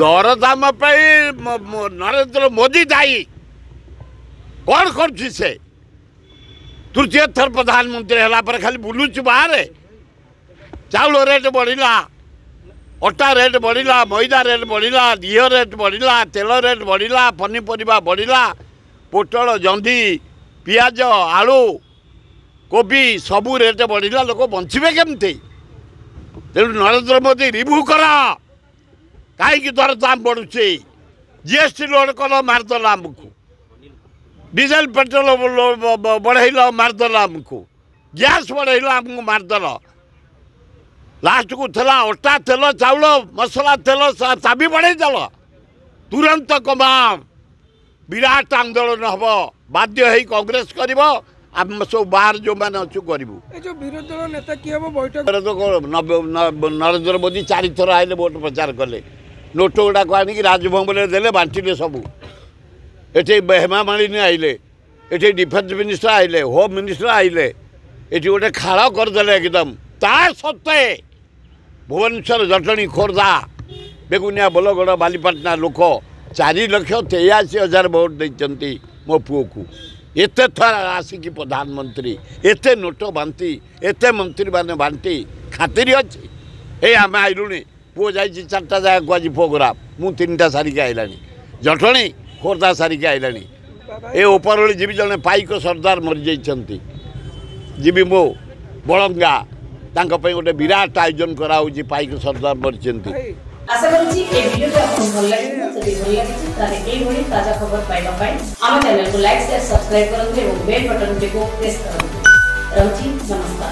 ଦରଦାମ ପାଇଁ ନରେନ୍ଦ୍ର ମୋଦି ଦାୟୀ କ'ଣ କରୁଛି ସେ ତୃତୀୟ ଥର ପ୍ରଧାନମନ୍ତ୍ରୀ ହେଲା ପରେ ଖାଲି ବୁଲୁଛି ବାହାରେ ଚାଉଳ ରେଟ୍ ବଢ଼ିଲା ଅଟା ରେଟ୍ ବଢ଼ିଲା ମଇଦା ରେଟ୍ ବଢ଼ିଲା ଦିହ ରେଟ୍ ବଢ଼ିଲା ତେଲ ରେଟ୍ ବଢ଼ିଲା ପନିପରିବା ବଢ଼ିଲା ପୋଟଳ ଜନ୍ଦି ପିଆଜ ଆଳୁ କୋବି ସବୁ ରେଟ୍ ବଢ଼ିଲା ଲୋକ ବଞ୍ଚିବେ କେମିତି ତେଣୁ ନରେନ୍ଦ୍ର ମୋଦି ରିଭ୍ୟୁ କର କାହିଁକି ଦରଦାମ ବଢ଼ୁଛି ଜିଏସ୍ଟି ଲୋଡ଼ କଲ ମାରିଦେଲ ଆମକୁ ଡିଜେଲ ପେଟ୍ରୋଲ ବଢ଼େଇଲ ମାରିଦେଲ ଆମକୁ ଗ୍ୟାସ୍ ବଢ଼େଇଲ ଆମକୁ ମାରିଦେଲ ଲାଷ୍ଟକୁ ଥିଲା ଅଟା ତେଲ ଚାଉଳ ମସଲା ତେଲ ଚାବି ବଢ଼େଇଦେଲ ତୁରନ୍ତ କମାଅ ବିରାଟ ଆନ୍ଦୋଳନ ହେବ ବାଧ୍ୟ ହେଇ କଂଗ୍ରେସ କରିବ ଆମେ ସବୁ ବାହାର ଯେଉଁମାନେ ଅଛୁ କରିବୁ ବିରୋଧୀ ଦଳ ନେତା କିଏ ହେବ ବୈଠକ ନରେନ୍ଦ୍ର ମୋଦି ଚାରିଥର ଆଇଲେ ଭୋଟ୍ ପ୍ରଚାର କଲେ ନୋଟ ଗୁଡ଼ାକ ଆଣିକି ରାଜଭବନରେ ଦେଲେ ବାଣ୍ଟିଲେ ସବୁ ଏଠି ହେମା ମାଳିନୀ ଆଇଲେ ଏଠି ଡିଫେନ୍ସ ମିନିଷ୍ଟର ଆଇଲେ ହୋମ୍ ମିନିଷ୍ଟର ଆଇଲେ ଏଠି ଗୋଟେ ଖାଳ କରିଦେଲେ ଏକଦମ ତା ସତ୍ତ୍ୱେ ଭୁବନେଶ୍ୱର ଜଟଣୀ ଖୋର୍ଦ୍ଧା ବେଗୁନିଆ ବୋଲଗଡ଼ ବାଲିପାଟଣା ଲୋକ ଚାରି ଲକ୍ଷ ତେୟାଅଶୀ ହଜାର ଭୋଟ ଦେଇଛନ୍ତି ମୋ ପୁଅକୁ ଏତେ ଥର ଆସିକି ପ୍ରଧାନମନ୍ତ୍ରୀ ଏତେ ନୋଟ ବାଣ୍ଟି ଏତେ ମନ୍ତ୍ରୀମାନେ ବାଣ୍ଟି ଖାତିରି ଅଛି ଏଇ ଆମେ ଆଇଲୁଣି পুয়ো যাইছি চারটা জায়গাকে আজ প্রোগ্রাম মু তিনটা সারিকে আইলানি জটণী খোর্ধা সারিকে আইলানি এ ওপরওলি যিবি জনে পাইক সর্দার মরিযাইছেন যিবি মো বলঙ্গা তাঙ্ক পাই গোটে বিরাট আয়োজন করা হচ্ছে পাইক সর্দার মরিছেন আশা করছি এই ভিডিওটি আপনার ভালো লাগবে যদি ভালো লাগিছে তাহলে এইভাবে তাজা খবর পাইবা পাই আমার চ্যানেলকে লাইক শেয়ার সবসক্রাইব করুন এবং বেল বটনটিকে প্রেস করুন রহুছি নমস্কার